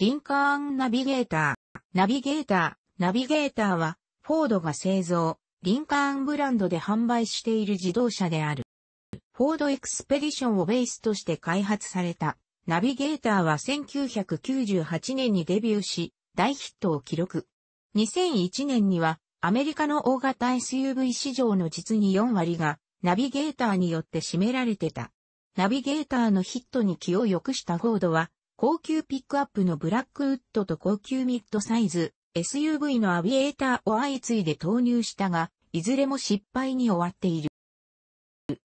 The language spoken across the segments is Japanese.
リンカーンナビゲーター。ナビゲーター、ナビゲーターは、フォードが製造、リンカーンブランドで販売している自動車である。フォードエクスペディションをベースとして開発された。ナビゲーターは1998年にデビューし、大ヒットを記録。2001年には、アメリカの大型 SUV 市場の実に4割が、ナビゲーターによって占められてた。ナビゲーターのヒットに気を良くしたフォードは、高級ピックアップのブラックウッドと高級ミッドサイズ、SUV のアビエーターを相次いで投入したが、いずれも失敗に終わっている。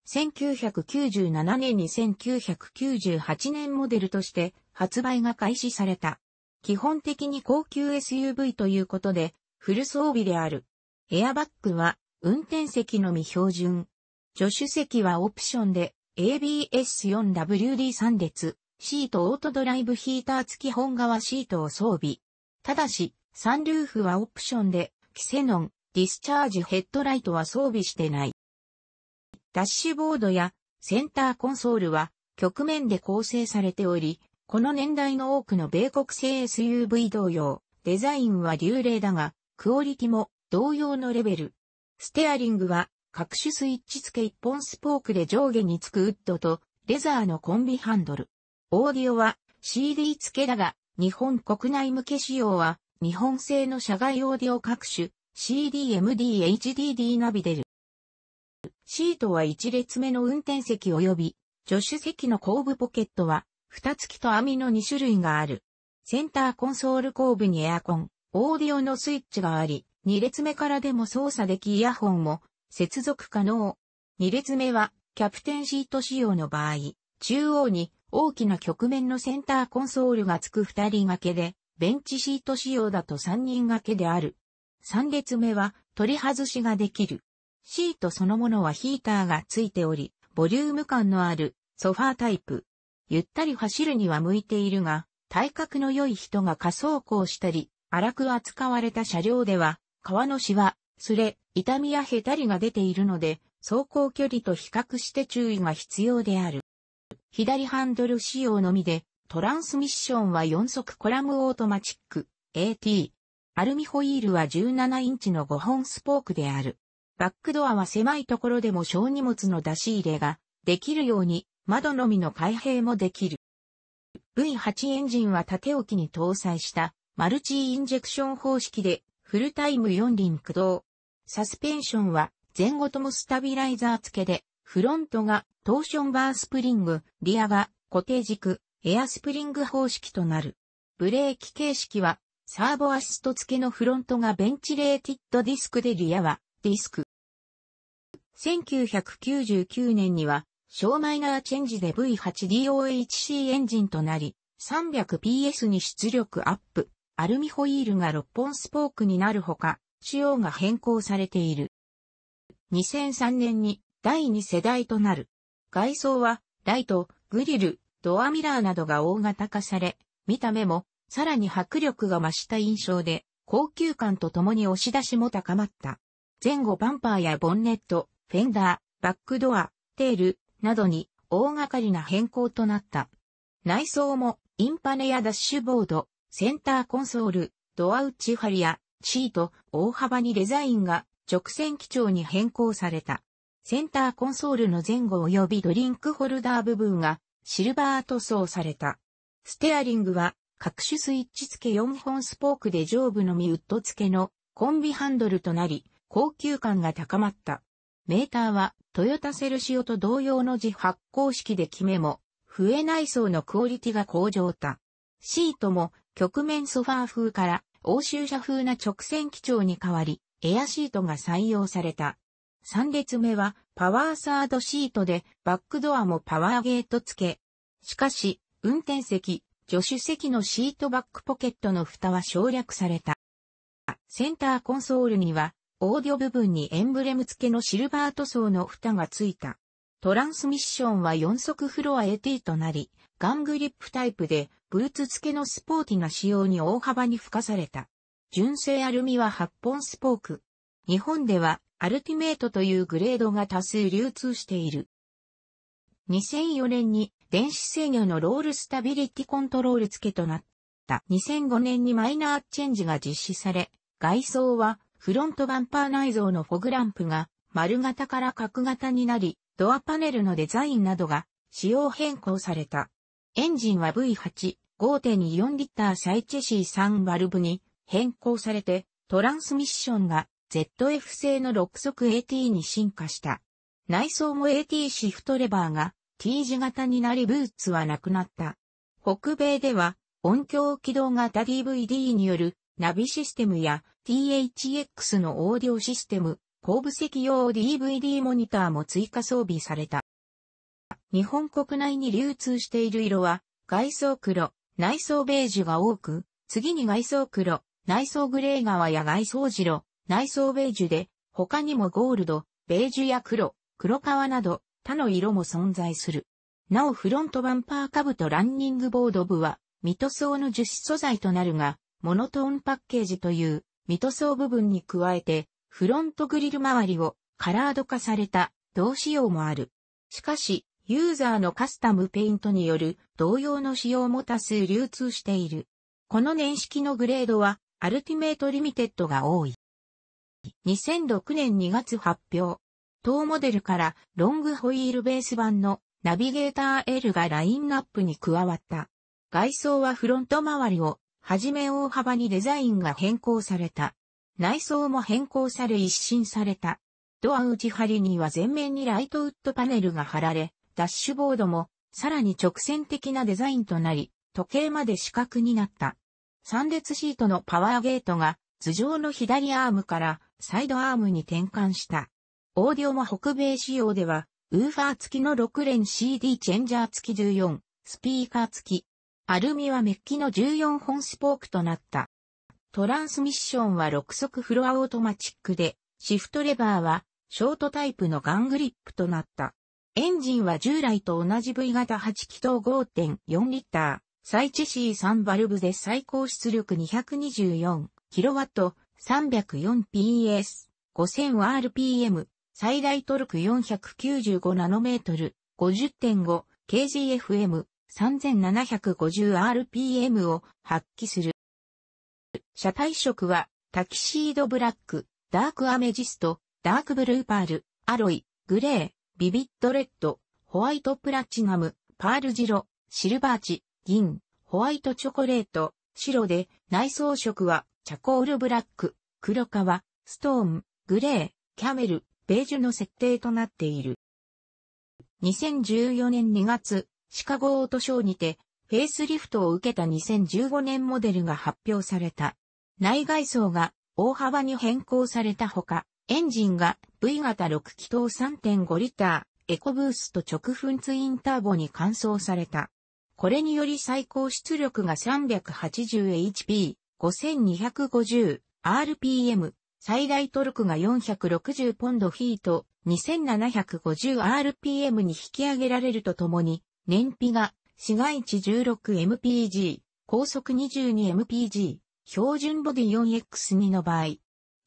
1997年に1998年モデルとして発売が開始された。基本的に高級 SUV ということで、フル装備である。エアバッグは運転席のみ標準。助手席はオプションで ABS4WD3 列。シートオートドライブヒーター付き本革シートを装備。ただし、サンルーフはオプションで、キセノン、ディスチャージヘッドライトは装備してない。ダッシュボードやセンターコンソールは局面で構成されており、この年代の多くの米国製 SUV 同様、デザインは流麗だが、クオリティも同様のレベル。ステアリングは各種スイッチ付け1本スポークで上下につくウッドとレザーのコンビハンドル。オーディオは CD 付けだが、日本国内向け仕様は、日本製の社外オーディオ各種、CD、MD、HDD ナビ出る。シートは1列目の運転席及び、助手席の後部ポケットは、蓋付きと網の2種類がある。センターコンソール後部にエアコン、オーディオのスイッチがあり、2列目からでも操作できイヤホンも接続可能。2列目はキャプテンシート仕様の場合、中央に大きな局面のセンターコンソールが付く二人掛けで、ベンチシート仕様だと三人掛けである。三列目は取り外しができる。シートそのものはヒーターが付いており、ボリューム感のあるソファータイプ。ゆったり走るには向いているが、体格の良い人が仮走行したり、荒く扱われた車両では、革のシワ、すれ、痛みやへたりが出ているので、走行距離と比較して注意が必要である。左ハンドル仕様のみで、トランスミッションは4速コラムオートマチック、AT。アルミホイールは17インチの5本スポークである。バックドアは狭いところでも小荷物の出し入れができるように窓のみの開閉もできる。V8 エンジンは縦置きに搭載したマルチインジェクション方式でフルタイム4輪駆動。サスペンションは前後ともスタビライザー付けでフロントがトーションバースプリング、リアは固定軸、エアスプリング方式となる。ブレーキ形式は、サーボアシスト付けのフロントがベンチレーティッドディスクでリアはディスク。1999年には、小マイナーチェンジで V8DOHC エンジンとなり、300PS に出力アップ、アルミホイールが6本スポークになるほか、仕様が変更されている。2003年に第2世代となる外装は、ライト、グリル、ドアミラーなどが大型化され、見た目も、さらに迫力が増した印象で、高級感とともに押し出しも高まった。前後バンパーやボンネット、フェンダー、バックドア、テール、などに大掛かりな変更となった。内装も、インパネやダッシュボード、センターコンソール、ドア内張りや、シート、大幅にデザインが直線基調に変更された。センターコンソールの前後及びドリンクホルダー部分がシルバー塗装された。ステアリングは各種スイッチ付け4本スポークで上部のみウッド付けのコンビハンドルとなり、高級感が高まった。メーターはトヨタセルシオと同様の自発光式で決めも、増え内装のクオリティが向上た。シートも曲面ソファー風から欧州車風な直線基調に変わり、エアシートが採用された。3列目はパワーサードシートでバックドアもパワーゲート付け。しかし、運転席、助手席のシートバックポケットの蓋は省略された。センターコンソールには、オーディオ部分にエンブレム付けのシルバー塗装の蓋が付いた。トランスミッションは4速フロア AT となり、ガングリップタイプで、ブーツ付けのスポーティな仕様に大幅に付加された。純正アルミは8本スポーク。日本ではアルティメートというグレードが多数流通している。2004年に電子制御のロールスタビリティコントロール付けとなった。2005年にマイナーチェンジが実施され、外装はフロントバンパー内蔵のフォグランプが丸型から角型になり、ドアパネルのデザインなどが仕様変更された。エンジンは V8、5.4リッターサイチェシー3バルブに変更されて、トランスミッションが ZF 製の6速 AT に進化した。内装も AT シフトレバーが T 字型になりブーツはなくなった。北米では音響起動型 DVD によるナビシステムや THX のオーディオシステム、後部席用 DVD モニターも追加装備された。日本国内に流通している色は、外装黒、内装ベージュが多く、次に外装黒、内装グレー側や外装白、内装ベージュで、他にもゴールド、ベージュや黒、黒革など、他の色も存在する。なおフロントバンパー下部とランニングボード部は、ミトソの樹脂素材となるが、モノトーンパッケージという、ミトソ部分に加えて、フロントグリル周りをカラード化された同仕様もある。しかし、ユーザーのカスタムペイントによる同様の仕様も多数流通している。この年式のグレードは、アルティメイトリミテッドが多い。2006年2月発表。当モデルからロングホイールベース版のナビゲーター L がラインナップに加わった。外装はフロント周りをはじめ大幅にデザインが変更された。内装も変更され一新された。ドア内張りには前面にライトウッドパネルが貼られ、ダッシュボードもさらに直線的なデザインとなり、時計まで四角になった。3列シートのパワーゲートが頭上の左アームからサイドアームに転換した。オーディオも北米仕様では、ウーファー付きの6連 CD チェンジャー付き14、スピーカー付き。アルミはメッキの14本スポークとなった。トランスミッションは6速フロアオートマチックで、シフトレバーはショートタイプのガングリップとなった。エンジンは従来と同じ V 型8気筒5.4リッター、サイチー3バルブで最高出力224、キロワット、3 0 4 p s 5000rpm、最大トルク 495nm、50.5kgfm、3750rpm を発揮する。車体色は、タキシードブラック、ダークアメジスト、ダークブルーパール、アロイ、グレー、ビビットレッド、ホワイトプラチナム、パールジロ、シルバーチ、銀、ホワイトチョコレート、白で、内装色はチャコールブラック、黒革、ストーン、グレー、キャメル、ベージュの設定となっている。2014年2月、シカゴオートショーにて、フェイスリフトを受けた2015年モデルが発表された。内外装が大幅に変更されたほか、エンジンが V 型6気筒3.5リッター、エコブースト直噴ツインターボに換装された。これにより最高出力が 380HP、5250rpm、最大トルクが460ポンドフィート、2750rpm に引き上げられるとともに、燃費が市街地 16mpg、高速 22mpg、標準ボディ 4X2 の場合、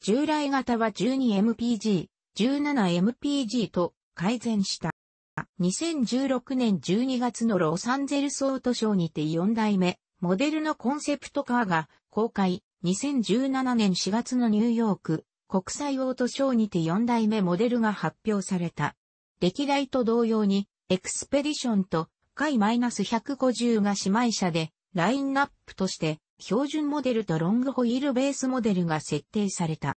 従来型は 12mpg、17mpg と改善した。2016年12月のロサンゼルスオートショーにて4代目、モデルのコンセプトカーが公開、2017年4月のニューヨーク国際オートショーにて4代目モデルが発表された。歴代と同様に、エクスペディションと回 -150 が姉妹車で、ラインナップとして、標準モデルとロングホイールベースモデルが設定された。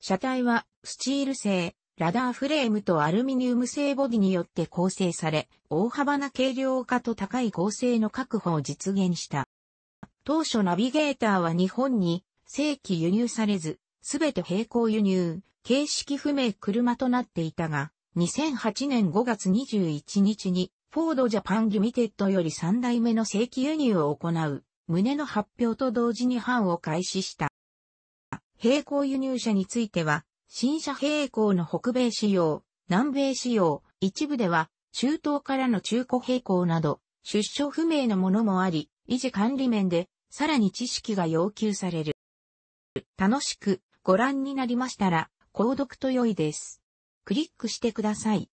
車体は、スチール製、ラダーフレームとアルミニウム製ボディによって構成され、大幅な軽量化と高い剛性の確保を実現した。当初ナビゲーターは日本に正規輸入されず、すべて並行輸入、形式不明車となっていたが、2008年5月21日に、フォードジャパンリミテッドより3代目の正規輸入を行う、旨の発表と同時に販を開始した。並行輸入車については、新車並行の北米仕様、南米仕様、一部では、中東からの中古並行など、出所不明のものもあり、維持管理面でさらに知識が要求される。楽しくご覧になりましたら、購読と良いです。クリックしてください。